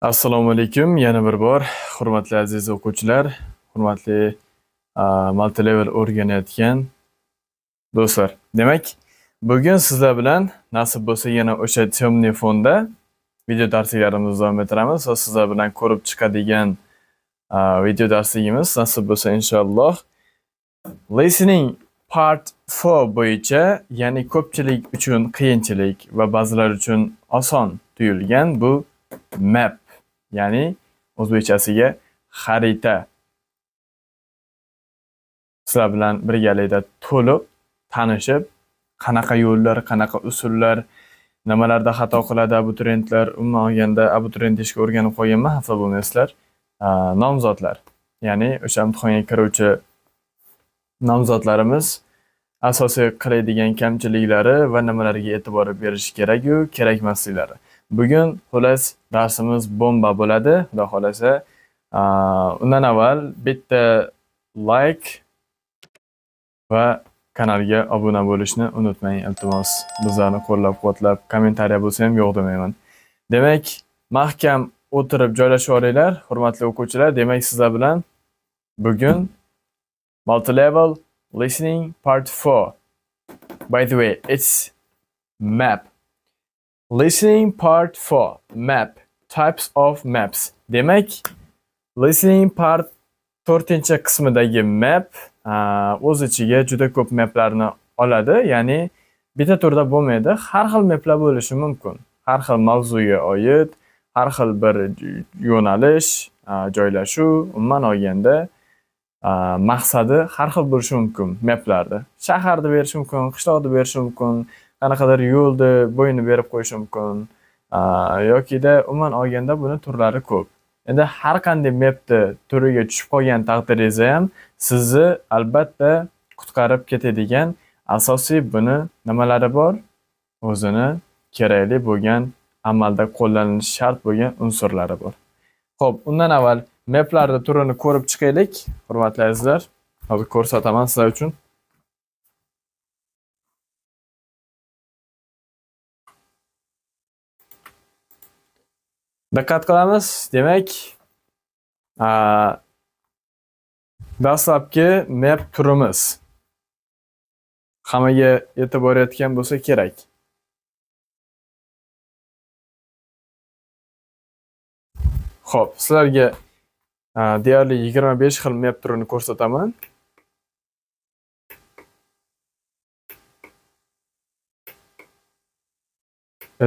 assalomu alaykum yana bir bor hurmatli aziz o'quvchilar hurmatli multi level o'rganayotgan do'stlar demak bugun sizlar bilan nasib bo'lsa yana o'sha темный fonda video darsliklarimizni davom ettiramiz va sizlar bilan ko'rib chiqadigan video darsligimiz nasib bo'lsa inshaalloh listening part 4 bo'yicha ya'ni ko'pchilik uchun qiyinchilik va ba'zilar uchun oson tuyulgan bu map ya'ni o'zbekchasiga xarita sizlar bilan birgalikda to'lib tanishib qanaqa yo'llar qanaqa usullar nimalarda xato qiladi abituriyentlar umuman olganda abituriyent deyishga o'rganib qolganman xafa bo'lmaysizlar nomzodlar ya'ni o'sha imtihonga kiruvchi nomzodlarimiz asosiy qiladigan kamchiliklari va nimalarga e'tibor berish keraku kerakmasliklari Bugun xullas darsimiz bomba bo'ladi, xudo xohlasa Undan avval bitta like va kanalga obuna bo'lishni unutmang, iltimos. Bizlarni qo'llab-quvvatlab, kommentariya bo'lsa ham yo'q demayman. Demak, mahkam o'tirib joylashib olinglar, hurmatli o'quvchilar. Demak, sizlar bilan bugun multi-level listening part 4. By the way, it's map listening part 4 map types of maps demak listening part 4 qismidagi map o'z ichiga juda ko'p maplarni oladi ya'ni bitta turda bo'lmaydi har xil maplar bo'lishi mumkin har xil mavzuga oid har xil bir yo'nalish joylashuv umuman olganda maqsadi har xil bo'lishi mumkin maplarda. Shaharni berishi mumkin qishloqni berishi mumkin qanaqadir yo'lni bo'yini berib qo'yishi mumkin yokida umuman olganda buni turlari ko'p endi har qanday mepni turiga tushib qolgan taqdiringizda ham sizni albatta qutqarib ketadigan asosiy buni nimalari bor o'zini kerakli bo'lgan amalda qo'llanilishi shart bo'lgan unsurlari bor ho'p undan avval meplarni turini ko'rib chiqaylik hurmatli azizlar hozir ko'rsataman sizlar uchun diqqat qilamiz demak dastlabki map turimiz hammaga yetib borayotgan bo'lsa kerak ho'p sizlarga deyarli 25 xil map turini ko'rsataman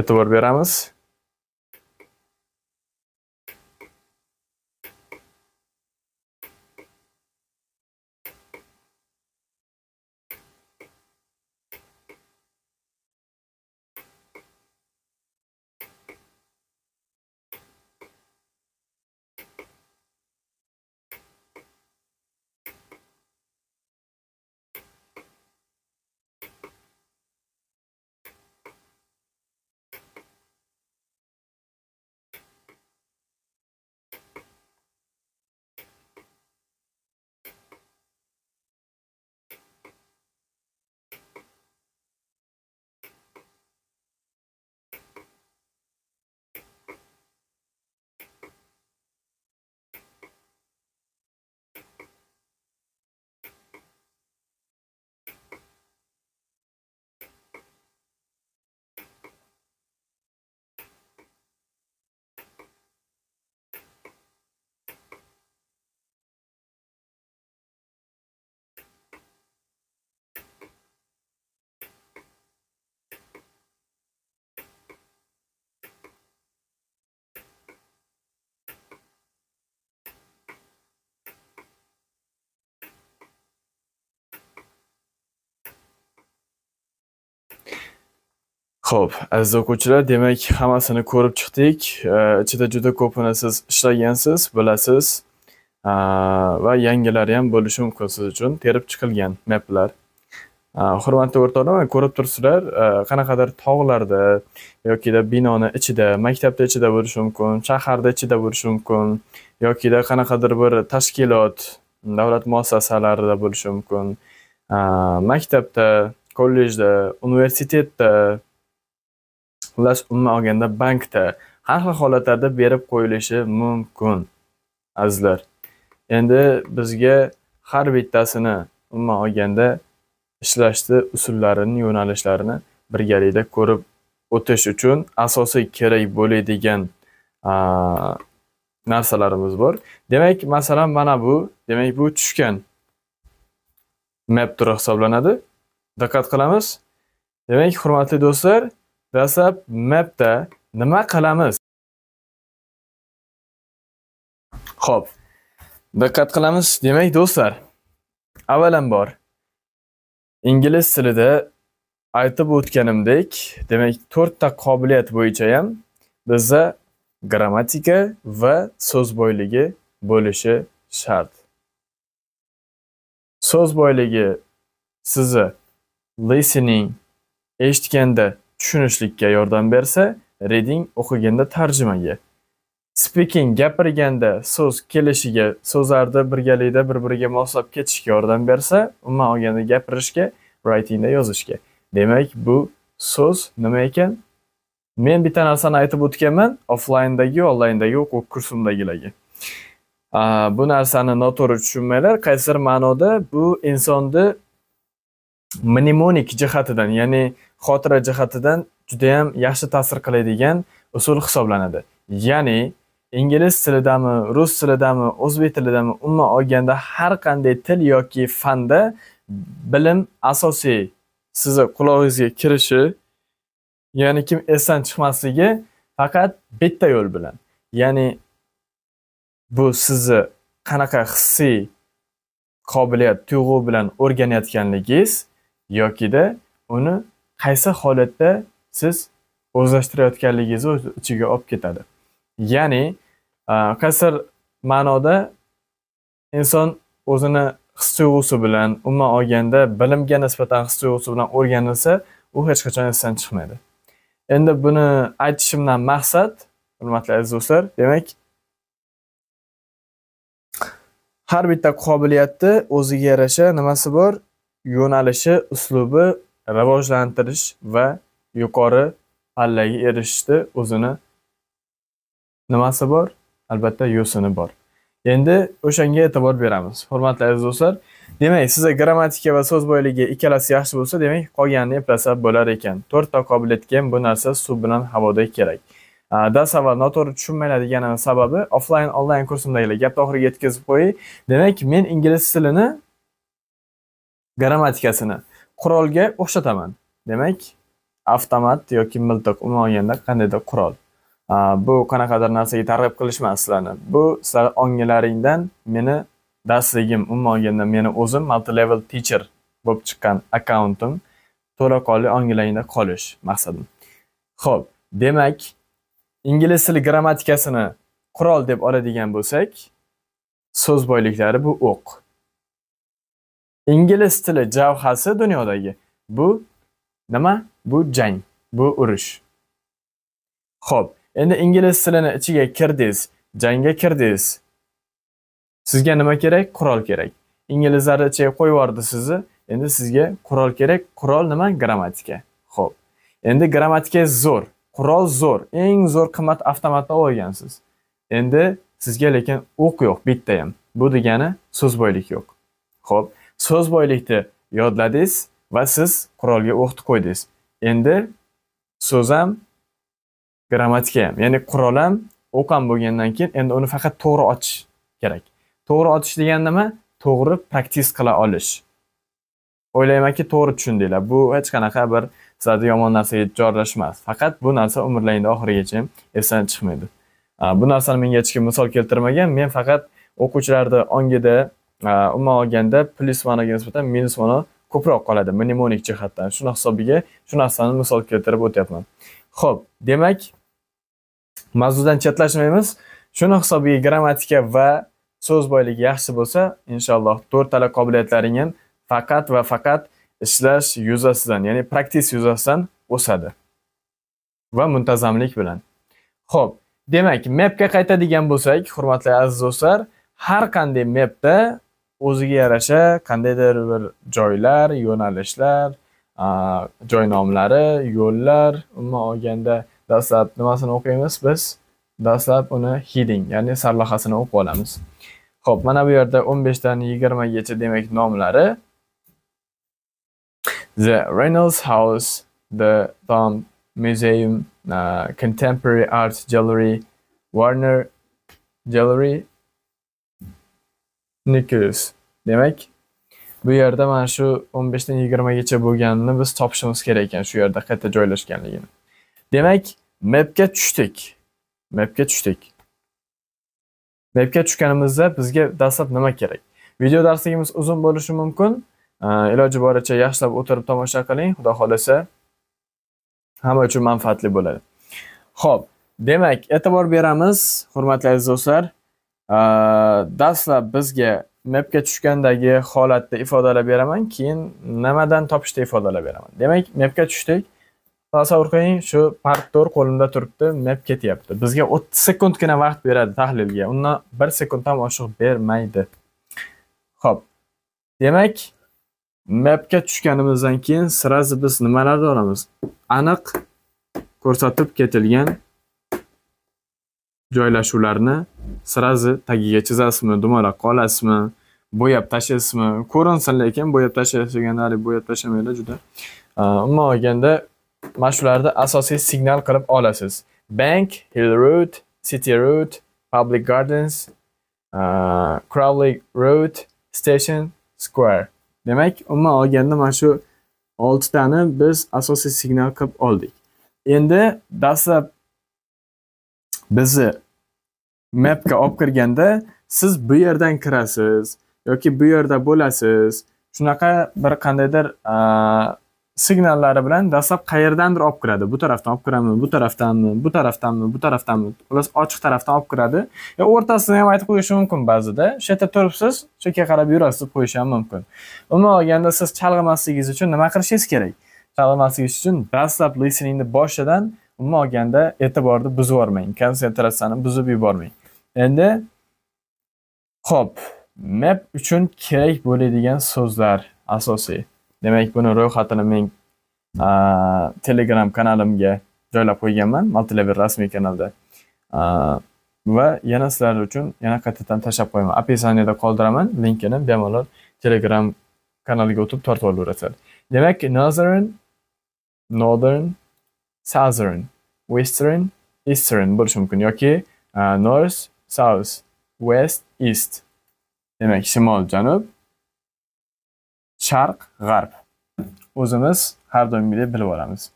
e'tibor beramiz Xo'p, aziz o'quvchilar, demak, hammasini ko'rib chiqdik. Ichida juda ko'pini siz ishlagansiz, bilasiz va yangilari ham bo'lishi mumkin siz uchun terib chiqilgan maplar. Hurmatli o'rtoqlar, ko'rib turibsizlar, qanaqadir tog'larda yoki binoni ichida, maktabda ichida bo'lishi mumkin, shaharda ichida bo'lishi mumkin yoki qanaqadir bir tashkilot, davlat muassasalarida bo'lishi mumkin. Maktabda, kollejda, universitetda tasdiqlash umuman olganda bankda har xil holatlarda berib qo'yilishi mumkin azizlar endi bizga har bittasini umuman olganda ishlashni usullarini yo'nalishlarini birgalikda ko'rib o'tish uchun asosiy kerak bo'ladigan narsalarimiz bor demak masalan mana bu demak bu tushgan map turi hisoblanadi diqqat qilamiz demak hurmatli do'stlar Dastlab mapda nima qilamiz? Xo'p, diqqat qilamiz. Demak, do'stlar, avvalambor ingliz tilida aytib o'tganimdek, demak, 4 ta qobiliyat bo'yicha ham bizda grammatika va so'z boyligi bo'lishi shart. So'z boyligi sizni listening eshitganda tushunishlikka yordam bersa reading o'qiganda tarjimaga speaking gapirganda so'z kelishiga so'zlarni birgalikda bir biriga moslab ketishga yordam bersa umuman olganda gapirishga writingda yozishga demak bu so'z nima ekan men bitta narsani aytib o'tganman offlayndagi onlayndagi o'quv kursimdagilarga bu narsani noto'g'ri tushunmanglar qaysidir ma'noda bu insonni mnemonik jihatidan ya'ni xotira jihatidan judayam yaxshi ta'sir qiladigan usul hisoblanadi ya'ni ingliz tilidami rus tilidami o'zbek tilidami umuman olganda har qanday til yoki fanda bilim asosiy sizni qulog'ingizga kirishi ya'ni kim esdan chiqmasligi faqat bitta yo'l bilan ya'ni bu sizni qanaqa hissiy qobiliyat tuyg'u bilan o'rganayotganligingiz yokida uni qaysi holatda siz o'zlashtirayotganligingizni o'z ichiga olib ketadi ya'ni qaysidir ma'noda inson o'zini his tuyg'usi bilan umuman olganda bilimga nisbatan his tuyg'usi bilan o'rganilsa u hech qachon esdan chiqmaydi endi buni aytishimdan maqsad hurmatli aziz do'stlar demak har bitta qobiliyatni o'ziga yarasha nimasi bor yo'nalishi uslubi rivojlantirish va yuqori pallaga erishishni o'zini nimasi bor albatta yo'sini bor endi o'shanga e'tibor beramiz hurmatli aziz do'stlar demak sizda grammatika va so'z boyligi ikkalasi yaxshi bo'lsa demak qolganini eplasa bo'lar ekan to'rtta qobiliyatga ham bu narsa suv bilan havoda kerak dars avval noto'g'ri tushunmaydiganini sababi offlayn onlayn kursimdagilar gapni oxiriga yetkazib qo'yay demak men ingliz tilini grammatikasini qurolga o'xshataman. Demak, avtomat yoki miltiq umuman olganda qandaydir qurol. Bu qanaqadir narsaga targ'ib qilishmas sizlarni. Bu sizlar ongilaringdan meni darsligim, umuman olganda meni o'zim multi-level teacher bo'lib chiqqan akkauntim to'laqonli ongilaringda qolish maqsadim. Xo'p, demak, ingliz tili grammatikasini qurol deb oladigan bo'lsak, so'z boyliklari bu o'q. Ok. Ingliz tili javhasi dunyodagi. Bu nima? Bu jang, bu urush. Xo'p, endi ingliz tilini ichiga kirdingiz, jangga kirdingiz. Sizga nima kerak? Qurol kerak. Inglizlar ichiga qo'yib yubordi sizni. Endi sizga qurol kerak. Qurol nima? Grammatika. Xo'p. Endi grammatika zo'r, qurol zo'r, eng zo'r qimmat avtomatni olgansiz. Endi sizga lekin o'q yo'q bitta ham. Bu degani so'z bo'ylik yo'q. Xo'p. so'z boylikni yodladingiz va siz qurolga o'qni qo'ydingiz endi so'z ham grammatika ham ya'ni qurol ham o'q ham bo'lgandan keyin endi uni faqat to'g'ri ochish kerak to'g'ri otish degani nima to'g'ri praktis qila olish o'ylaymanki to'g'ri tushundinglar bu hech qanaqa bir sizlarni yomon narsaga emas faqat bu narsa umrlaringni oxirigacha esdan chiqmaydi bu narsani menga hech kim misol keltirmagan men faqat o'quvchilarni ongida umuman olganda plyus vanaga nisbatan minus vana ko'proq qoladi mnemonik jihatdan shuni hisobiga shu narsani misol keltirib o'tyapman ho'p demak mavzudan chetlashmaymiz shuni hisobiga grammatika va so'z boyligi yaxshi bo'lsa inshaalloh to'rttala qobiliyatlaring ham faqat va faqat ishlash yuzasidan ya'ni praktis yuzasidan o'sadi va muntazamlik bilan ho'p demak mepga qaytadigan bo'lsak hurmatli aziz do'stlar har qanday mapda o'ziga yarasha qandaydir bir joylar yo'nalishlar joy nomlari yo'llar umuman olganda dastlab nimasini o'qiymiz biz dastlab uni heading ya'ni sarlavhasini o'qib olamiz ho'p mana bu yerda 15 dan 20 gacha demak nomlari the reynolds house the tom museum uh, contemporary art gallery warner gallery nucleus demak bu yerda mana shu 15 dan 20 gacha bo'lganini biz topishimiz kerak ekan shu yerda qayerda joylashganligini demak mapga tushdik mapga tushdik mapga tushganimizda bizga dastlab nima kerak video darsligimiz uzun bo'lishi mumkin iloji boricha yaxshilab o'tirib tomosha qiling xudo xohlasa hamma uchun manfaatli bo'ladi ho'p demak e'tibor beramiz hurmatli aziz do'stlar dastlab bizga mapga tushgandagi holatda ifodalab beraman keyin nimadan topishda ifodalab beraman demak mapga tushdik tasavvur qiling shu partor qo'limda turibdi map ketyapti bizga o'ttiz sekundgina vaqt beradi tahlilga undan bir sekund ham oshiq bermaydi ho'p demak mapga tushganimizdan keyin srazi biz nimalarni olamiz aniq ko'rsatib ketilgan Joylashuvlarni srazi tagiga chizasizmi, dumaloqqa qolasizmi bo'yab tashlaysizmi, ko'rinsin lekin bo'yab tashlash deganlari bo'yab tashlamanglar juda. Umuman olganda mana shularni asosiy signal qilib olasiz. Bank, Hill Road, City Road, Public Gardens, Crowley Road, Station, Square. Demak, umuman olganda mana shu oltitani biz asosiy signal qilib oldik. Endi dastlab bizni mapga olib kirganda siz bu yerdan kirasiz yoki bu yerda bo'lasiz shunaqa bir qandaydir signallari bilan dastlab qayerdandir olib kiradi bu tarafdan olib kiradimi bu tarafdanmi bu tarafdanmi bu tarafdanmi xullas ochiq tarafdan olib kiradi yo o'rtasini ham aytib qo'yishi mumkin ba'zida o'sha yerda turibsiz shu yerga qarab yurasiz deb qo'yishi ham mumkin umuman olganda siz chalg'imasligingiz uchun nima qilishingiz kerak chalg'imasligingiz uchun dastlab listeningni boshidan umuman olganda e'tiborni buzib yubormang konsentratsiyani buzib yubormang endi ho'p map uchun kerak bo'ladigan so'zlar asosiy demak buni ro'yxatini men telegram kanalimga joylab qo'yganman multilevel rasmiy kanalda va yana sizlar uchun yana qaytadan tashlab qo'yaman описаниеda qoldiraman linkini bemalol telegram kanaliga o'tib tortib olaverasizlar demak northern northern southern, western, eastern bo'lishi mumkin yoki uh, north, south, west, east. Demak, shimol, janub, sharq, g'arb. O'zimiz har doimgidek bilib olamiz.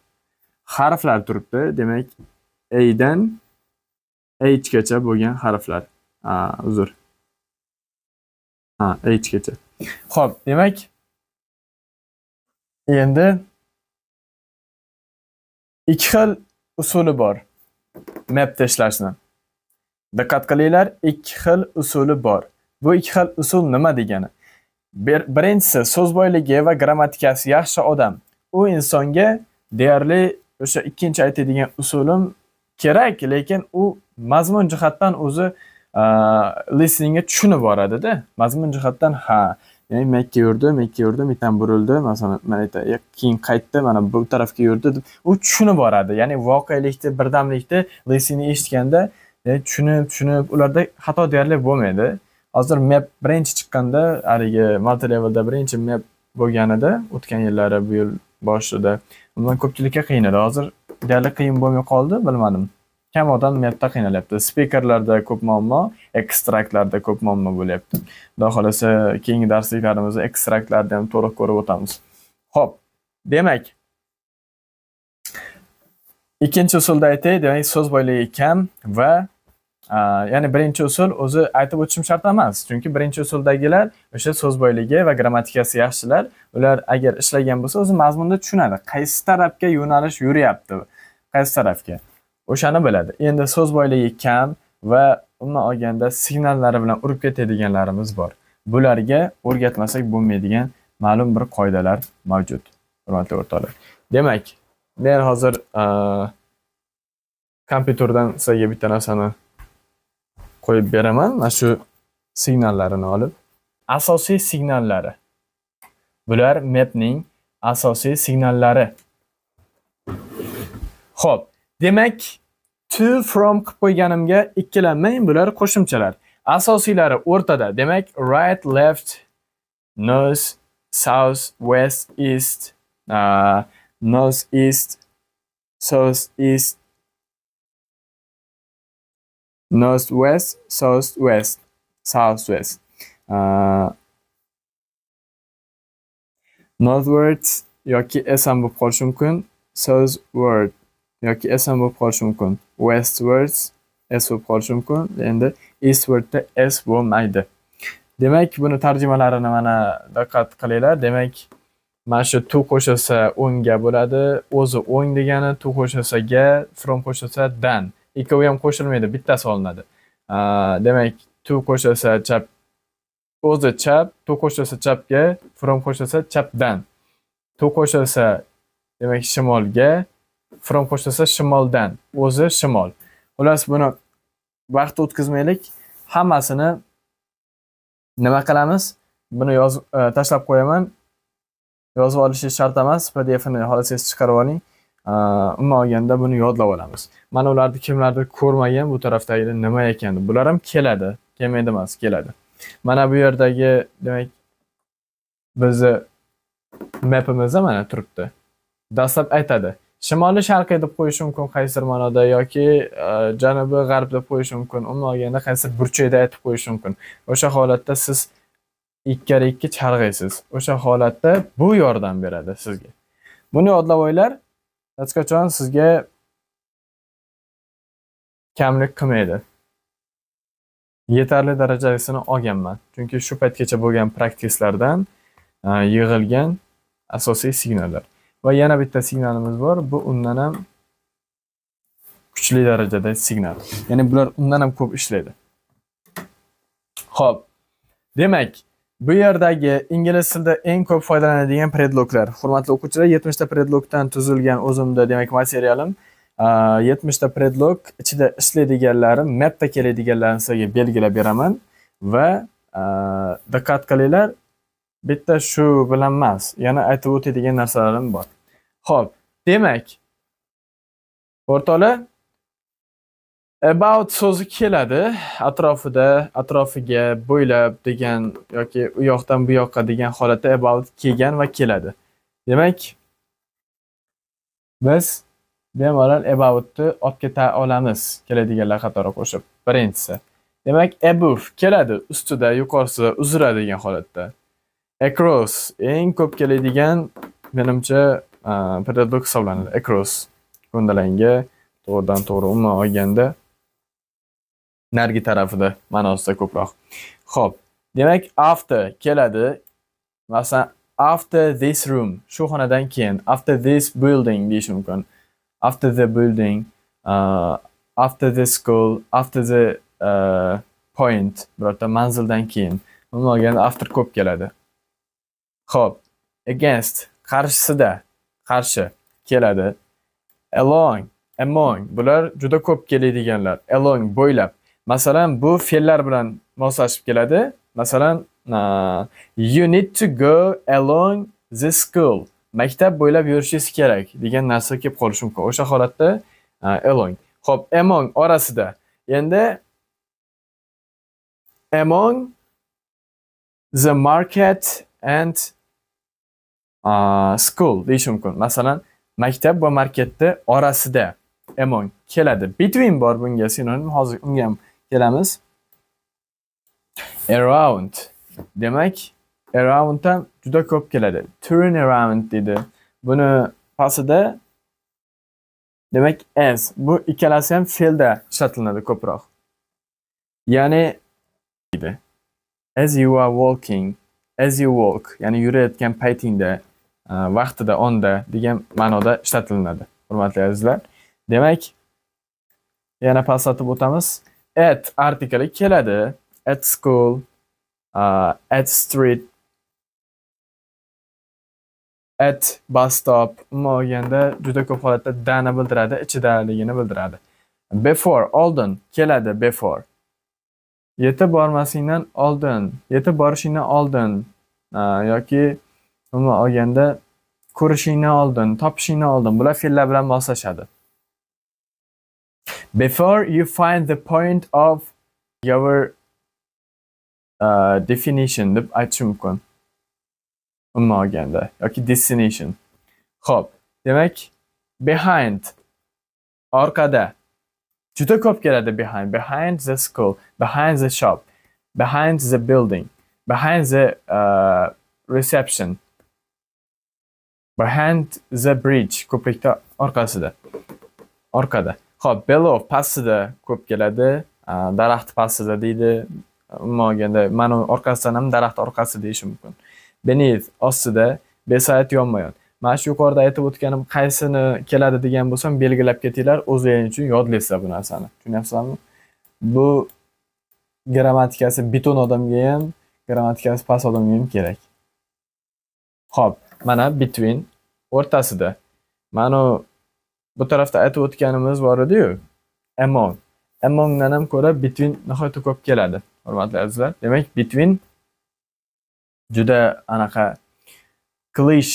Harflar turibdi, demak, A dan H gacha bo'lgan harflar. Ha, uzr. Ha, H gacha. Xo'p, demak, endi Ikki xil usuli bor map tashlashni. Diqqat qilinglar, ikki xil usuli bor. Bu ikki xil usul nima degani? Birinchisi so'z boyligi va grammatikasi yaxshi odam. U insonga deyarli o'sha ikkinchi aytadigan usulim kerak, lekin u mazmun jihatdan o'zi listeningga tushunib boradi-da. Mazmun jihatdan ha. ya'ni makka yurdi makka yurdi mendan burildi masalan man keyin qaytdi mana bu tarafga yurdi deb u tushunib boradi ya'ni voqelikni birdamlikni lesini eshitganda tushunib tushunib ularda xato deyarli bo'lmaydi hozir map birinchi chiqqanda haligi multi levelda birinchi map bo'lganida o'tgan yillari bu yil boshida undan ko'pchilikka qiyin edi hozir deyarli qiyin bo'lmay qoldi bilmadim kam odam yerda qiynalyapti. Spikerlarda ko'p muammo, ekstraktlarda ko'p muammo bo'lyapti. Xudo xolasa keyingi darsliklarimizda ekstraktlarni ham to'liq ko'rib o'tamiz. ho'p demak ikkinchi usulda aytay, demak so'z boyligi kam va ya'ni birinchi usul o'zi aytib o'tishim shart emas chunki birinchi usuldagilar o'sha so'z boyligi va grammatikasi yaxshilar ular agar ishlagan bo'lsa o'zi mazmunni tushunadi qaysi tarafga yo'nalish yuryapti qaysi tarafga o'shani biladi endi so'z boyligi kam va umuman olganda signallari bilan urib ketadiganlarimiz bor bularga o'rgatmasak bo'lmaydigan ma'lum bir qoidalar mavjud hurmatli o'rtoqlar demak men hozir kompyuterdan sizlarga bitta narsani qo'yib beraman mana shu signallarini olib asosiy signallari bular mapning asosiy signallari ho'p Demak, to from qilib qo'yganimga ikkilanmang, bular qo'shimchalar. Asosiylari o'rtada. Demak, right, left, north, south, west, east, uh, north east, south east, north west, south west, south west. Uh, northwards yoki esan bo'lib qolishi mumkin southward yoki s ham bo'lib qolishi mumkin westwards s bo'lib qolishi mumkin endi eastwardda s bo'lmaydi demak buni tarjimalarini mana diqqat qilinglar demak mana shu to qo'shilsa o'ngga bo'ladi o'zi o'ng degani to qo'shilsa ga from qo'shilsa dan ikkovi ham qo'shilmaydi bittasi olinadi demak to qo'shilsa chap o'zi chap to qo'shilsa chapga from qo'shilsa chapdan to qo'shilsa demak shimolga From qo'shilsa shimoldan, o'zi shimol. Xullas buni vaqt o'tkazmaylik. Hammasini nima qilamiz? Buni yozib e, tashlab qo'yaman. Yozib olishingiz shart emas, PDF-ni xohlasangiz chiqarib oling. umuman e, olganda buni yodlab olamiz. Mana ularni kimlardir ko'rmagan bu tarafdagi nima ekan deb. Bular ham keladi, kelmaydi emas, keladi. Mana bu yerdagi, demak, bizni mapimizda mana turibdi. Dastlab aytadi. shimoli sharqiy deb qo'yish mumkin qaysidir ma'noda yoki e, janubi g'arb deb qo'yish mumkin umuman olganda qaysidir burchakda aytib qo'yish mumkin o'sha holatda siz ikkala ikki chalg'iysiz o'sha holatda bu yordam beradi sizga buni yodlab olinglar hech qachon sizga kamlik qilmaydi yetarli darajasini olganman chunki shu paytgacha bo'lgan praktislardan e, yig'ilgan asosiy signallar Va yana bitta signalimiz bor. Bu undan ham kuchli darajada signal. Ya'ni bular undan ham ko'p ishlaydi. Xo'p. Demak, bu yerdagi ingliz tilida eng ko'p foydalanadigan predloglar. Hurmatli o'quvchilar, 70 ta predlogdan tuzilgan o'zimda demak materialim. 70 ta predlog ichida ishlaydiganlari, mapda keladiganlarini sizlarga belgilab beraman va diqqat qilinglar Bitta shu bilan emas, yana aytib o'tadigan narsalarim bor. Xo'p, demak, o'rtoqlar, about so'zi keladi, atrofida, atrofiga, bo'ylab degan yoki u yoqdan bu yoqqa degan holatda about kelgan va keladi. Demak, biz bemalol aboutni olib olamiz keladiganlar qatori qo'shib. Birinchisi. Demak, above keladi, ustida, yuqorisida, uzra degan holatda. Across eng ko'p keladigan menimcha e, predlog hisoblanadi. Across ko'ndalangga to'g'ridan to'g'ri umuman olganda narigi tarafida ma'nosida ko'proq. Xo'p, demak after keladi. Masalan, after this room shu xonadan keyin, after this building deyish mumkin. After the building, uh, after the school, after the uh, point birorta manzildan keyin umuman olganda after ko'p keladi Xo'p, against qarshisida qarshi keladi. Along, among bular juda ko'p keladiganlar. Along bo'ylab. Masalan, bu fe'llar bilan moslashib keladi. Masalan, you need to go along the school. Maktab bo'ylab yurishingiz kerak degan narsa kelib qolishi mumkin. O'sha holatda along. Xo'p, among orasida. Endi among the market and school deyish mumkin masalan maktab va marketni orasida among keladi between bor bunga sinonim hozir unga ham kelamiz around demak around ham juda ko'p keladi turn around dedi buni pastida demak as bu ikkalasi ham fe'lda ishlatilinadi ko'proq ya'ni as you are walking as you walk ya'ni yurayotgan paytingda vaqtida э, onda degan ma'noda ishlatilinadi hurmatli azizlar demak yana pastlatib o'tamiz at artikli keladi at school uh, at street at bus stop umuman olganda juda ko'p holatda dani bildiradi ichidaligini bildiradi before oldin keladi before yetib bormasingdan oldin yetib borishingdan oldin uh, yoki Umuman olganda, ko'rishingdan oldin, topishingdan oldin bular fe'llar bilan moslashadi. Before you find the point of your uh, definition deb aytish mumkin. Umuman olganda yoki destination. Xo'p, demak behind orqada juda ko'p keladi behind, behind the school, behind the shop, behind the building, behind the uh, reception. Behind the bridge. Ko'prikda orqasida. Orqada. Xo'p, below pastida ko'p keladi. Daraxt pastida deydi. Umuman olganda, mana orqasidan ham daraxt orqasi deyish mumkin. Beneath ostida, beside yonma-yon. Mana shu yuqorida aytib o'tganim qaysini keladi degan bo'lsam, belgilab ketinglar, o'zingiz uchun yodlaysizlar bu narsani. Tushunyapsizlarmi? Bu grammatikasi beton odamga ham, grammatikasi past odamga ham kerak. Xo'p, mana between o'rtasida manu bu tarafda aytib o'tganimiz bor ediyu among amongdan ham ko'ra between nihoyatda ko'p keladi hurmatli azizlar demak between juda anaqa klish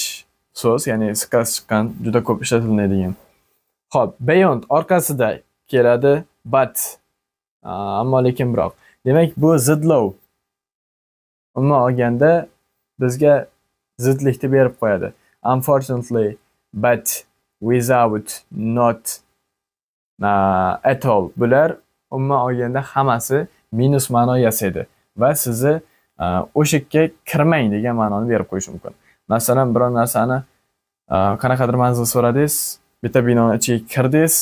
so'z ya'ni siqasi chiqqan juda ko'p ishlatiladigan ho'p beyond orqasida keladi but ammo lekin biroq demak bu zidlov umuman olganda bizga zidlikni berib qo'yadi unfortunately but without not uh, at all bular umuman olganda hammasi minus ma'no yasaydi va sizni e, o'sha uh, kirmang degan ma'noni berib qo'yishi mumkin masalan biror narsani e, qanaqadir manzil so'radingiz bitta binoni ichiga kirdingiz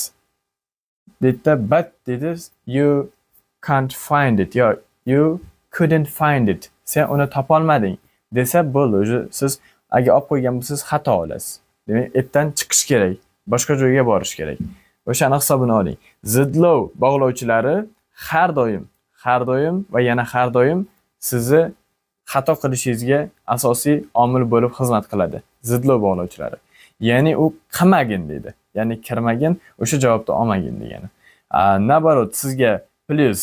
deydida but dedi you can't find it yo you couldn't find it sen uni topolmading desa bo'ldi уже siz agar olib qo'ygan bo'lsangiz xato olasiz demak etdan chiqish kerak boshqa joyga borish kerak o'shani hisobini oling zidlov bog'lovchilari har doim har doim va yana har doim sizni xato qilishingizga asosiy omil bo'lib xizmat qiladi zidlov bog'lovchilari ya'ni u qilmagin deydi ya'ni kirmagin o'sha javobni olmagin degani naоборот sizga plyus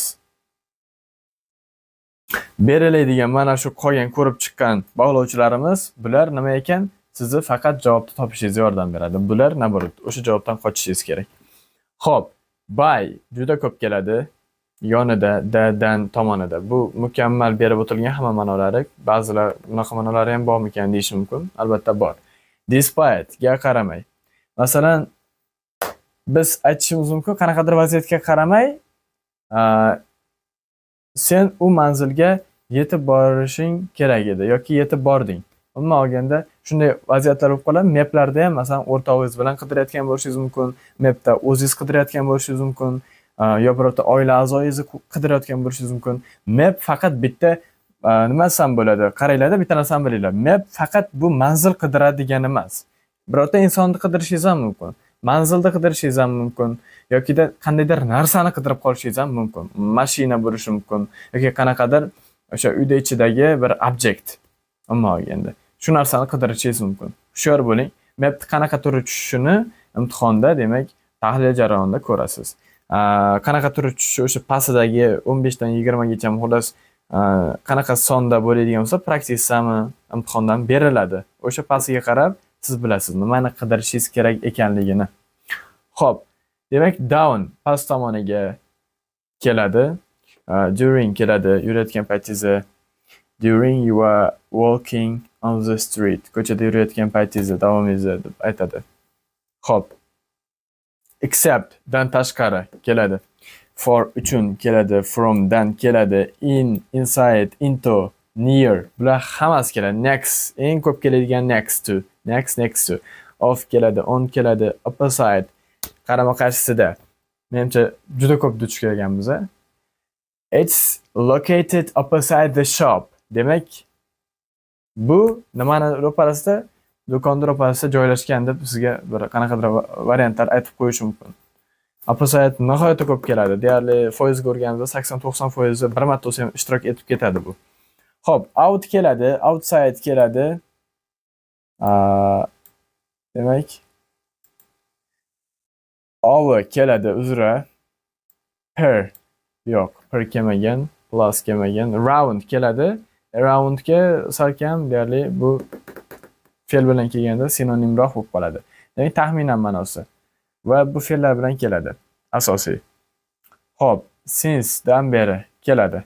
berilaydigan mana shu qolgan ko'rib chiqqan bog'lovchilarimiz bular nima ekan sizni faqat javobni topishingizga yordam beradi bular наоборот o'sha javobdan qochishingiz kerak ho'p by juda ko'p keladi yonida dadan tomonida bu mukammal berib o'tilgan hamma ma'nolari ba'zilar bunaqa ma'nolari ham bormikan deyish mumkin albatta bor despite ga qaramay masalan biz aytishimiz mumkin qanaqadir vaziyatga qaramay sen u manzilga yetib borishing kerak edi yoki yetib bording umuman olganda shunday vaziyatlar bo'lib qoladi meplarda ham masalan o'rtog'ingiz bilan qidirayotgan bo'lishingiz mumkin mepda o'zingiz qidirayotgan bo'lishingiz mumkin yo birorta oila a'zoyingizni qidirayotgan bo'lishingiz mumkin map faqat bitta nima desam bo'ladi qaranglarda bitta narsani bilinglar map faqat bu manzil qidiradi degani emas birorta insonni qidirishingiz ham mumkin manzilni qidirishingiz ham mumkin yokida qandaydir narsani qidirib qolishingiz ham mumkin mashina bo'lishi mumkin yoki qanaqadir o'sha uyni ichidagi bir obyekt umuman olganda shu narsani qidirishingiz mumkin hushyor bo'ling mapni qanaqa turi tushishini imtihonda demak tahlil jarayonida ko'rasiz qanaqa turi tushishi o'sha pastidagi o'n beshdan yigirmagacha xullas qanaqa sonda bo'ladigan bo'lsa praktisami imtihondan beriladi o'sha pastiga qarab siz bilasiz nimani qidirishingiz kerak ekanligini ho'p demak down past tomoniga keladi uh, during keladi yurayotgan paytingizda during you are walking on the street ko'chada yurayotgan paytingizda davomingizda deb aytadi ho'p except dan tashqari keladi for uchun keladi from dan keladi in inside into near bular hammasi keladi next eng ko'p keladigan next to next next to off keladi on keladi opposite qarama qarshisida menimcha juda ko'p duch kelganmiz it's located opposite the shop demak bu nimani ro'parasida do'konni ro'parasida joylashgan deb sizga bir qanaqadir variantlar aytib qo'yish mumkin opposite nihoyatda ko'p keladi deyarli foizga o'rganimizda sakson to'qson foizi bir marta bo'lsa ham ishtirok etib ketadi bu Xo'p, out keladi, outside keladi. Demak, ovi keladi uzra. Per yo'q, per kelmagan, plus kelmagan, round keladi. E, ga salkam deyarli bu fe'l bilan kelganda sinonimroq bo'lib qoladi. Demak, taxminan ma'nosi va bu fe'llar bilan keladi asosiy. Xo'p, since dan beri keladi.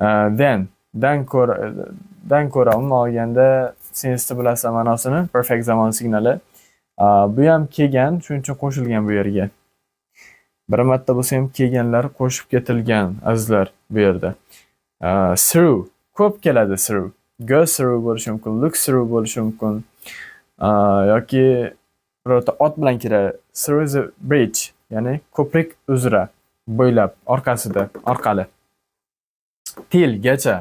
Uh, then dan ko'ra ko'ra umuman olganda sensni bilasan ma'nosini perfect zamon signali bu ham kelgan shuning uchun qo'shilgan bu yerga bir marta bo'lsa ham kelganlar qo'shib ketilgan azizlar bu yerda sru ko'p keladi sru go sru bo'lishi mumkin look sru bo'lishi mumkin yoki birorta ot bilan kiradi sru the bridge ya'ni ko'prik uzra bo'ylab orqasida orqali tilgacha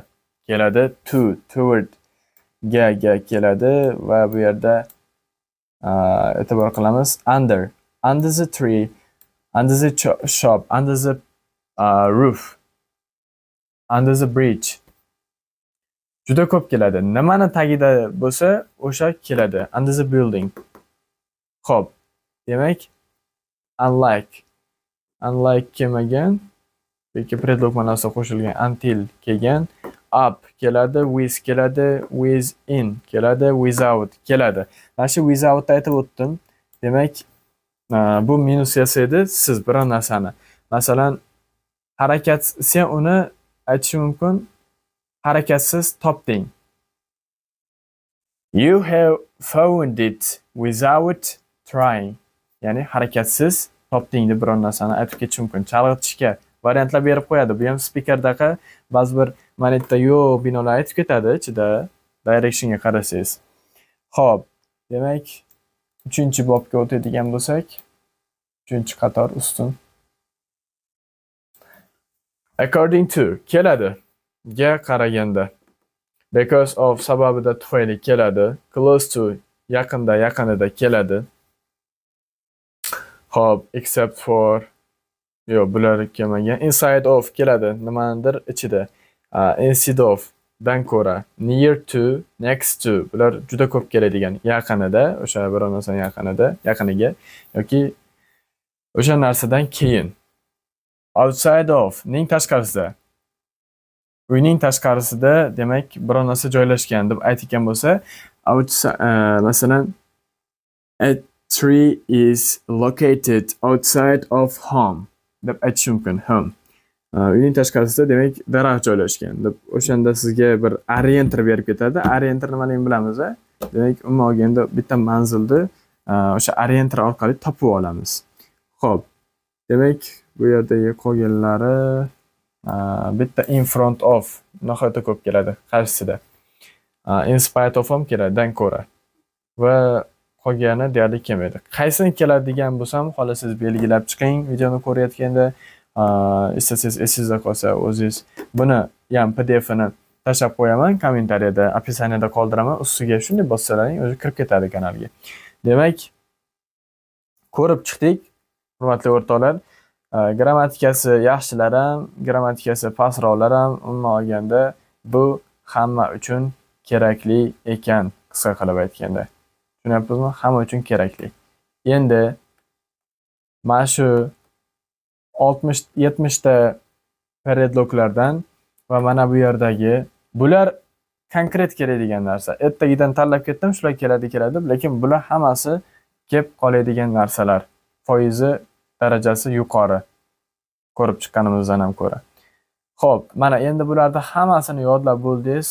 keladi to toward ga ga keladi va bu yerda e'tibor qilamiz under under the tree under the shop under the uh, roof under the bridge juda ko'p keladi nimani tagida bo'lsa o'sha keladi under the building ho'p demak unlike unlike kelmagan yoki predlog ma'nosida qo'shilgan until kelgan up keladi with keladi with in keladi without keladi mana shu withoutni aytib o'tdim demak bu minus yasaydi siz biror narsani masalan harakat sen uni aytish mumkin harakatsiz topding you have found it without trying ya'ni harakatsiz topding deb biror narsani aytib ketishi mumkin chalg'itishga variantlar berib qo'yadi bu ham spikerdaqa ba'zi bir maletda yo'q binolar aytib ketadi ichida directionga qarasangiz ho'p demak uchinchi bobga o'tadigan bo'lsak uchinchi qator ustun according to keladi ga qaraganda because of sababida tufayli keladi close to yaqinda yaqinida keladi ho'p except for yo'q bular kelmagan inside of keladi nimanidir ichida instead of dan ko'ra near to next to bular juda ko'p keladigan yaqinida o'sha biror narsani yaqinida yaqiniga yoki o'sha narsadan keyin outside of ning tashqarisida uyning tashqarisida demak biror narsa joylashgan deb aytgan bo'lsa uh, masalan a tree is located outside of home deb aytish mumkin home uyning tashqarisida demak daraxt joylashgan deb o'shanda sizga bir orientr berib ketadi orientr nimaligini bilamiz a demak umuman olganda bitta manzilni o'sha orientr orqali topib olamiz ho'p demak bu yerdagi qolganlari bitta in front of nihoyatda ko'p keladi qarshisida in spite of ham keladidan ko'ra va qolgani deyarli kelmaydi qaysini keladigan bo'lsam xohlasangiz belgilab chiqing videoni ko'rayotganda istasangiz esingizda qolsa o'zingiz buni ham pdfini tashlab qo'yaman kommentariyada описанияда qoldiraman ustiga shunday bossalaring o'zi kirib ketadi kanalga demak ko'rib chiqdik hurmatli o'rtoqlar uh, grammatikasi yaxshilar ham grammatikasi pastroqlar ham umuman olganda bu hamma uchun kerakli ekan qisqa qilib aytganda tushunyapmizmi hamma uchun kerakli endi mana shu 60 70 ta va mana bu yerdagi bular konkret keladigan narsa ertagidan tanlab ketdim shular keladi keladi lekin bular hammasi kelib qoladigan narsalar foizi darajasi yuqori ko'rib chiqqanimizdan ham ko'ra ho'p mana endi bularni hammasini yodlab bo'ldingiz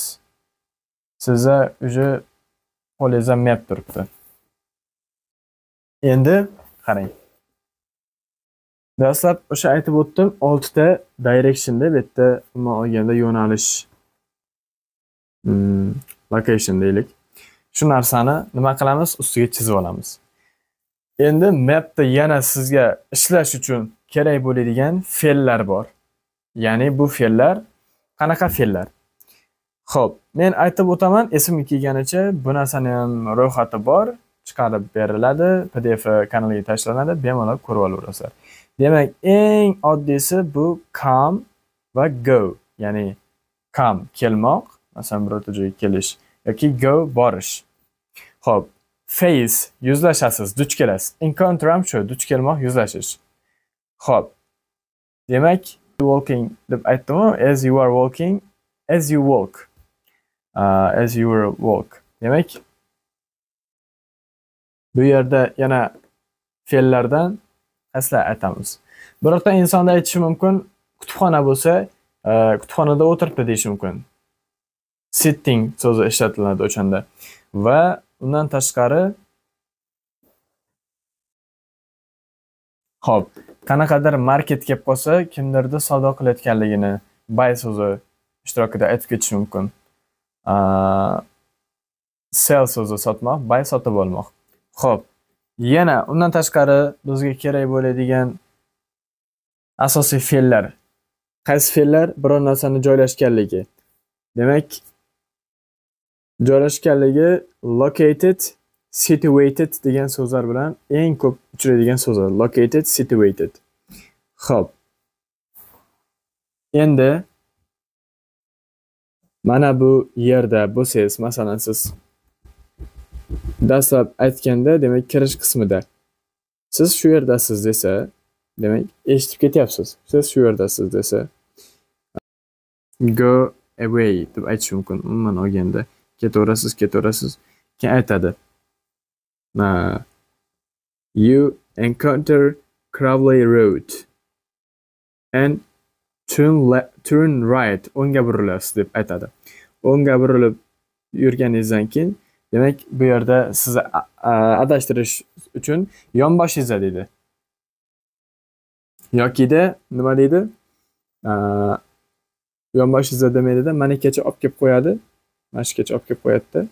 sizni уже qo'lingizda map turibdi endi qarang Dastlab o'sha aytib o'tdim, 6 ta directionda bu yerda umuman olganda yo'nalish hmm, location deylik. Shu narsani nima qilamiz? Ustiga chizib olamiz. Endi mapda yana sizga ishlash uchun kerak bo'ladigan fe'llar bor. Ya'ni bu fe'llar qanaqa fe'llar? Xo'p, men aytib o'taman, esimga kelganicha bu narsani ham ro'yxati bor, chiqarib beriladi, PDF kanaliga tashlanadi, bemalol ko'rib olaverasizlar. Demak, eng oddiysi bu come va go, ya'ni come kelmoq, masalan birorta joyga kelish yoki go borish. Xo'p, face yuzlashasiz, duch kelasiz. Encounter ham shu, duch kelmoq, yuzlashish. Xo'p. Demak, walking deb aytdim as you are walking, as you walk. Uh, as you were walk. Demak, bu yerda yana fe'llardan asla aytamiz birorta insonni aytishi mumkin kutubxona bo'lsa e, kutubxonada o'tiribdi deyishi mumkin sitting so'zi ishlatiladi o'shanda va undan tashqari ho'p qanaqadir market kelib qolsa kimdirni savdo qilayotganligini bay so'zi ishtirokida aytib ketish mumkin e, sell so'zi sotmoq bay sotib olmoq ho'p Yana undan tashqari bizga kerak bo'ladigan asosiy fe'llar. Qaysi fe'llar biror narsani joylashganligi. Demak, joylashganligi located, situated degan so'zlar bilan eng ko'p uchraydigan so'zlar. Located, situated. Xo'p. Endi mana bu yerda bo'lsangiz, masalan, siz dastlab aytganda demak kirish qismida siz shu yerdasiz desa demak eshitib ketyapsiz siz shu yerdasiz desa go away deb aytish mumkin umuman olganda ketaverasiz ketaverasiz keyin aytadi you encounter Crowley Road and turn, turn right o'ngga burilasiz deb aytadi o'ngga burilib yurganingizdan keyin Demak, bu yerda sizni adashtirish uchun yonboshingizda deydi. Yokida nima deydi? Yonboshingizda demaydida, manikacha olib kelib qo'yadi. Mashikacha olib kelib qoyadi Şimdi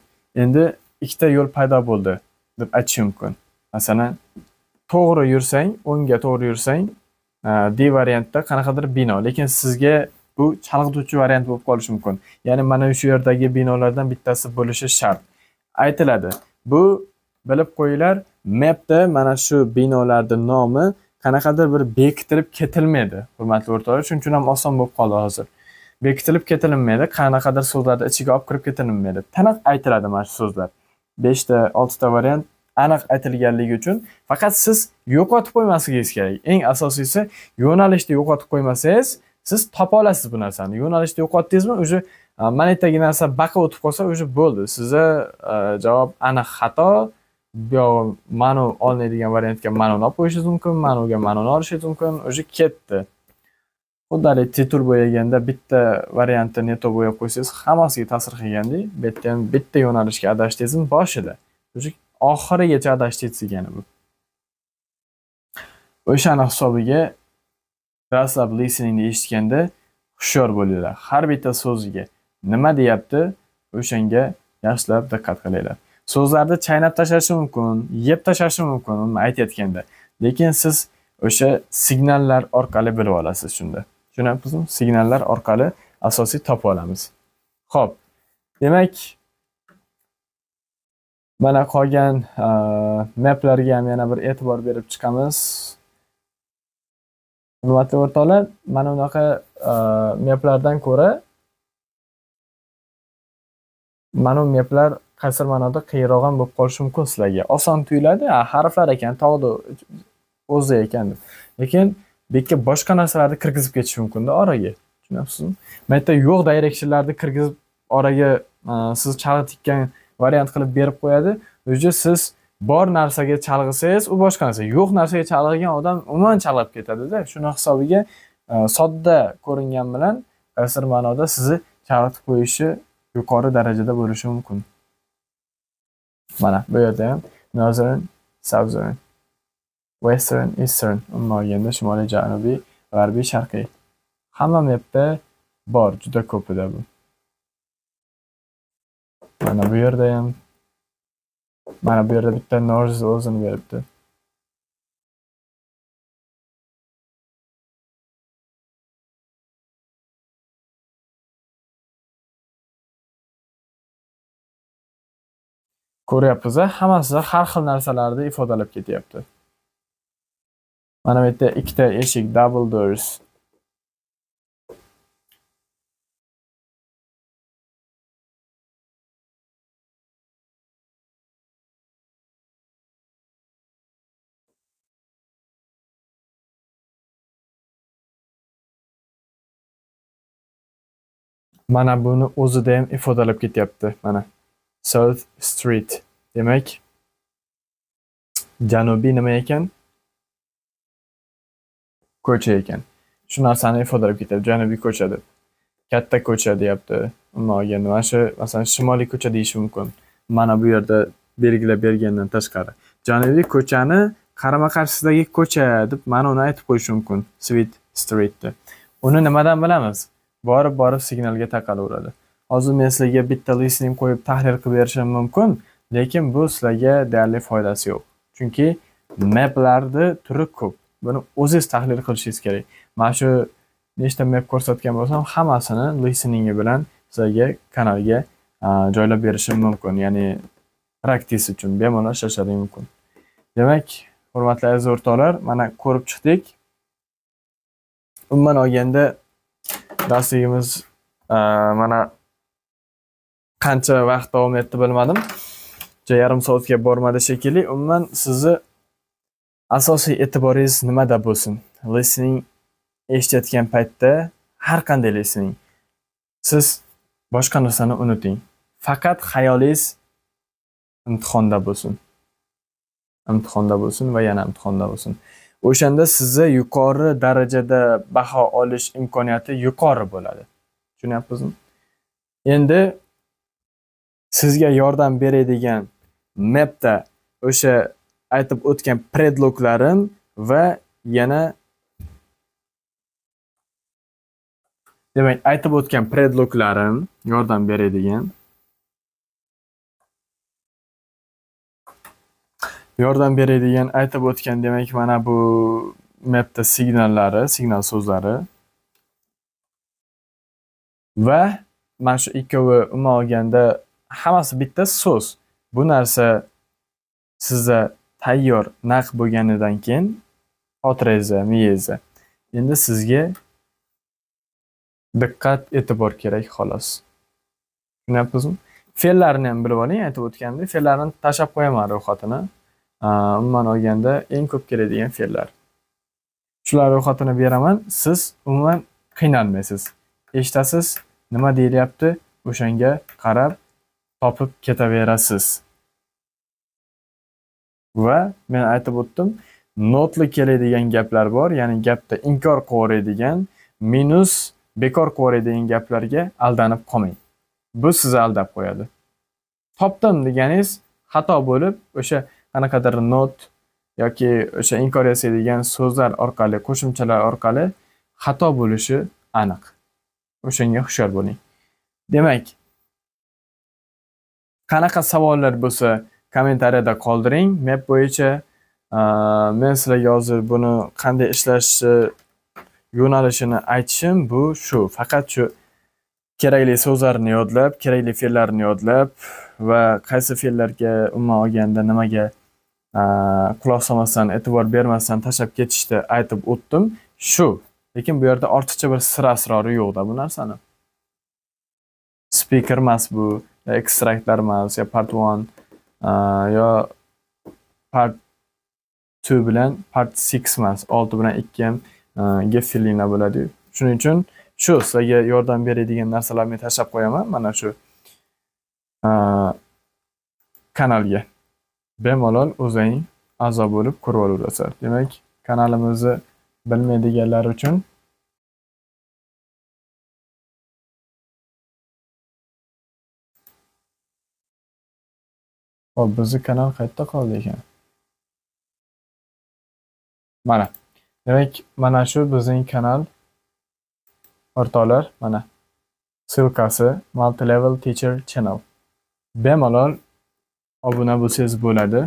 Endi ikkita yo'l paydo bo'ldi deb aytish mumkin. Masalan, to'g'ri yursang, o'ngga to'g'ri yursang, D variantda qanaqadir bino, lekin sizga bu chalg'ituvchi variant bo'lib qolishi mumkin. Ya'ni mana shu yerdagi binolardan bittasi bo'lishi shart. aytiladi bu bilib qo'yinglar mapda mana shu binolarni nomi qanaqadir bir bekitilib ketilmaydi hurmatli o'rtoqlar shuning uchun ham oson bo'lib qoldi hozir bekitilib ketilinmaydi qanaqadir so'zlarni ichiga olib kirib ketilinmaydi tiniq aytiladi mana shu so'zlar beshta oltita variant aniq aytilganligi uchun faqat siz yo'qotib qo'ymasligingiz kerak eng asosiysi yo'nalishni yo'qotib qo'ymasangiz siz topa olasiz bu narsani yo'nalishni yo'qotdingizmi уже mana ertagi narsa baqa o'tib qolsa уже bo'ldi sizni javob aniq xato buyog'i manu olinadigan variantga manuni olib qo'yishingiz mumkin manuga manuni olishingiz mumkin уже ketdi xuddi haligi titul bo'yaganda bitta variantni neto bo'yab qo'ysangiz hammasiga ta'sir qilganda bu yerda ham bitta yo'nalishga adashdingizmi boshida уже oxirigacha adashdingiz degani bu o'shani hisobiga dastlab listeningni eshitganda hushyor bo'linglar har bitta so'ziga nima deyapti o'shanga yaxshilab diqqat qilinglar so'zlarni chaynab tashlashi mumkin yeb tashlashi mumkin uni aytayotganda lekin siz o'sha signallar orqali bilib olasiz shunda tushunyapmizmi signallar orqali asosiy topib olamiz ho'p demak mana qolgan maplarga ham yana bir e'tibor berib chiqamiz hurmatli o'rtoqlar mana bunaqa maplardan ko'ra bu meplar qaysir ma'noda qiyroq ham bo'lib qolishi mumkin sizlarga oson tuyuladi harflar ekan tog'ni o'zi ekan deb lekin bekka boshqa narsalarni kirgizib ketish mumkinda oraga tushunyapsizmi bu yerda yo'q directionlarni kirgizib oraga siz chalg'itgan tikkan variant qilib berib qo'yadi уже siz bor narsaga chalg'isangiz u boshqa narsa yo'q narsaga chalg'igan odam umuman chalg'ib ketadida shuni hisobiga sodda ko'ringan bilan qaysir ma'noda sizni chalg'itib qo'yishi yuqori darajada bo'lishi mumkin mana bu yerda ham northern southern western eastern umuman olganda shimoliy janubiy g'arbiy sharqiy hamma mapda bor juda ko'pida bu mana bu yerda ham mana bu yerda bitta north o'zini beribdi ko'ryapmiz hammasi har xil narsalarni ifodalab ketyapti mana bu yerda ikkita eshik double doors mana buni o'zida ham ifodalab ketyapti mana south street Demak, janubiy nima ekan? Ko'cha ekan. Shu narsani ifodalab ketadi, janubiy ko'cha deb. Katta ko'cha deyapti. Umuman mana shu masalan shimoliy ko'cha deyish mumkin. Mana bu yerda belgilab bergandan tashqari. Janubiy ko'chani qarama qarshisidagi ko'cha deb ma'noni aytib qo'yish mumkin. Sweet streetni Uni nimadan bilamiz? Borib-borib signalga taqalaveradi. Hozir men sizlarga bitta listening qo'yib tahlil qilib berishim mumkin. Lekin bu sizlarga deyarli foydasi yo'q. Chunki maplarni turi ko'p. Buni o'zingiz tahlil qilishingiz kerak. Mana shu nechta map ko'rsatgan bo'lsam, hammasini listeningi bilan sizlarga kanalga joylab berishim mumkin. Ya'ni praktis uchun bemalol shashading mumkin. Demak, hurmatli aziz o'rtoqlar, mana ko'rib chiqdik. Umuman olganda darsligimiz mana qancha vaqt davom etdi bilmadim juda yarim soatga bormadi shekilli umuman sizni asosiy e'tiboringiz nimada bo'lsin listening eshitayotgan paytda har qanday listening siz boshqa narsani unuting faqat xayolingiz imtihonda bo'lsin imtihonda bo'lsin va yana imtihonda bo'lsin o'shanda sizni yuqori darajada baho olish imkoniyati yuqori bo'ladi tushunyapmizmi endi sizga yordam beradigan mapda o'sha aytib o'tgan predloglarim va yana demak aytib o'tgan predloglarim yordam beradigan yordam beradigan aytib o'tgan demak mana bu mapda signallari signal so'zlari va mana shu ikkovi umuman olganda hammasi bitta so'z bu narsa sizda tayyor naq bo'lganidan keyin xotirangizda miyangizda endi sizga diqqat e'tibor kerak xolos tushunyapmizmi fe'llarni ham bilib oling aytib o'tgandek fe'llarni tashlab qo'yaman ro'yxatini umuman olganda eng ko'p keladigan fe'llar shular ro'yxatini beraman siz umuman qiynalmaysiz eshitasiz nima deyilyapti o'shanga qarab topib ketaverasiz va men aytib o'tdim notli keladigan gaplar bor ya'ni gapda inkor qilvoradigan minus bekor qilvoradigan gaplarga aldanib qolmang bu sizni aldab qo'yadi topdim deganingiz xato bo'lib o'sha qanaqadir not yoki o'sha inkor yasaydigan so'zlar orqali qo'shimchalar orqali xato bo'lishi aniq o'shanga hushyor bo'ling demak qanaqa savollar bo'lsa kommentariyada qoldiring map bo'yicha e, men sizlarga hozir buni qanday ishlashni e, yo'nalishini aytishim bu shu faqat shu kerakli so'zlarni yodlab kerakli fe'llarni yodlab va qaysi fe'llarga umuman olganda nimaga e, quloq solmasdan e'tibor bermasdan tashlab ketishni aytib o'tdim shu lekin bu yerda ortiqcha bir sir asrori yo'qda bu narsani speaker emas bu ekstraktlar emas yo part one yo part 2 bilan part 6 emas 6 bilan 2 ham gefilina bo'ladiyu shuning uchun shu sizlarga yordam beradigan narsalarni men tashlab qo'yaman mana shu kanalga bemalol o'zing a'zo bo'lib ko'rib olaverasizlar demak kanalimizni bilmaydiganlar uchun hop bizni kanal qayerda qoldi ekan? Mana. Demak, mana shu bizning kanal o'rtoqlar, mana ssilkasi multi level teacher channel. Bemalol obuna bo'lsangiz bo'ladi.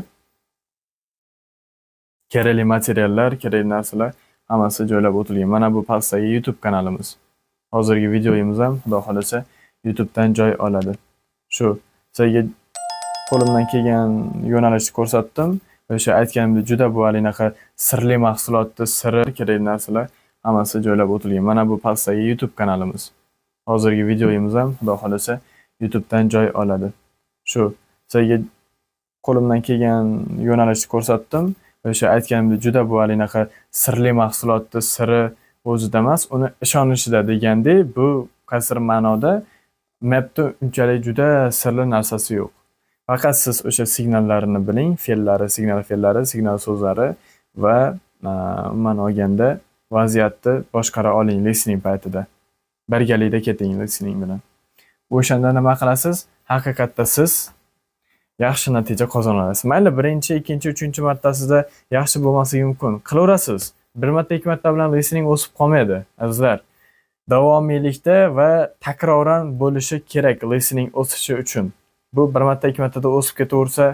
Kerakli materiallar, kerakli narsalar hammasi joylab o'tilgan. Mana bu pastdagi YouTube kanalimiz. Hozirgi videoyimiz ham, xudo xolasa, YouTubedan joy oladi. Shu sizga qo'limdan kelgan yo'nalishni ko'rsatdim o'sha aytganimdek juda bu anaqa sirli mahsulotni siri kerak narsalar hammasi joylab o'tilgan mana bu pastdagi youtube kanalimiz hozirgi videoyimiz ham xudo xohlasa youtubedan joy oladi shu sizlarga qo'limdan kelgan yo'nalishni ko'rsatdim o'sha aytganimdek juda bu anaqa sirli mahsulotni siri o'zida emas uni ishonishida degandek bu qaysidir ma'noda mapda unchalik juda sirli narsasi yo'q Faqat siz o'sha signallarni biling. Fe'llari, signal fe'llari, signal so'zlari va e, umuman olganda vaziyatni boshqara oling listening paytida. Birgalikda keting listening bilan. O'shanda nima qilasiz? Haqiqatda siz yaxshi natija qozona olasiz. Mayli birinchi, ikkinchi, uchinchi martasida yaxshi bo'lmasligi mumkin. Qilaverasiz. Bir marta, ikki marta bilan listening o'sib qolmaydi, azizlar. davomiylikda va takroran bo'lishi kerak listening o'sishi uchun bu bir marta ikki martada o'sib ketaversa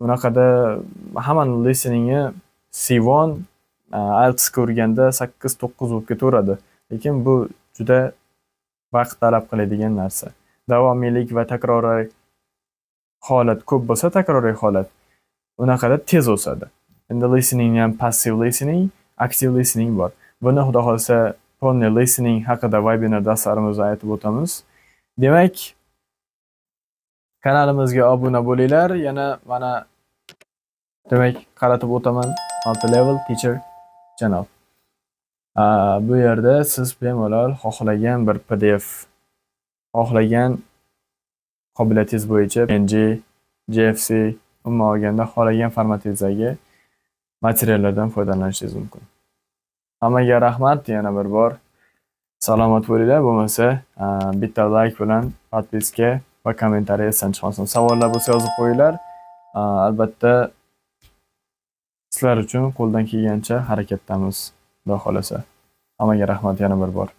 bunaqada hammani listeningi c one e, altisga urganda sakkiz to'qqiz bo'lib ketaveradi lekin bu juda vaqt talab qiladigan narsa davomiylik va takroriy holat ko'p bo'lsa takroriy holat unaqada tez o'sadi endi listeningni ham passiv listening aktiv listening bor buni xudo xohlasa ponli listening haqida vebinar darslarimizni aytib o'tamiz demak Kanalimizga obuna bo'linglar. Yana mana demak qaratib o'taman. level teacher channel. bu yerda siz bemalol xohlagan bir PDF xohlagan qobiliyatingiz bo'yicha PNG, JFC, umuman olganda xohlagan formatingizdagi materiallardan foydalanishingiz mumkin. Hammaga rahmat yana bir bor. Salomat bo'linglar, bo'lmasa bitta like bilan podpiska va kommentariya esdan chiqmasin savollar bo'lsa yozib qo'yinglar albatta sizlar uchun qo'ldan kelgancha harakatdamiz xudo xohlasa hammaga rahmat yana bir bor